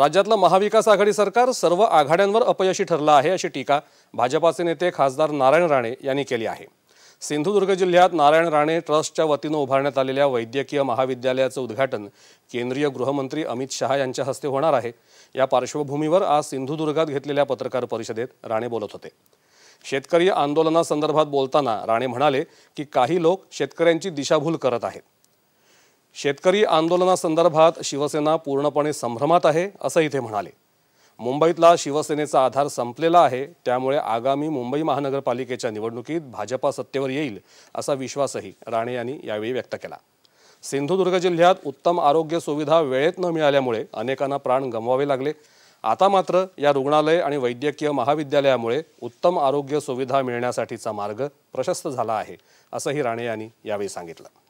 राज्यातलं महाविकास आघाडी सरकार सर्व आघाड्यांवर अपयशी ठरलं आहे अशी टीका भाजपाचे नेते खासदार नारायण राणे यांनी केली आहे सिंधुदुर्ग जिल्ह्यात नारायण राणे ट्रस्टच्या वतीनं उभारण्यात आलेल्या वैद्यकीय महाविद्यालयाचं उद्घाटन केंद्रीय गृहमंत्री अमित शहा यांच्या हस्ते होणार आहे या पार्श्वभूमीवर आज सिंधुदुर्गात घेतलेल्या पत्रकार परिषदेत राणे बोलत होते शेतकरी आंदोलनासंदर्भात बोलताना राणे म्हणाले की काही लोक शेतकऱ्यांची दिशाभूल करत आहेत शेतकरी आंदोलनासंदर्भात शिवसेना पूर्णपणे संभ्रमात आहे असंही ते म्हणाले मुंबईतला शिवसेनेचा आधार संपलेला आहे त्यामुळे आगामी मुंबई महानगरपालिकेच्या निवडणुकीत भाजपा सत्तेवर येईल असा विश्वासही राणे यांनी यावेळी व्यक्त केला सिंधुदुर्ग जिल्ह्यात उत्तम आरोग्य सुविधा वेळेत न मिळाल्यामुळे अनेकांना प्राण गमवावे लागले आता मात्र या रुग्णालय आणि वैद्यकीय महाविद्यालयामुळे उत्तम आरोग्य सुविधा मिळण्यासाठीचा मार्ग प्रशस्त झाला आहे असंही राणे यांनी यावेळी सांगितलं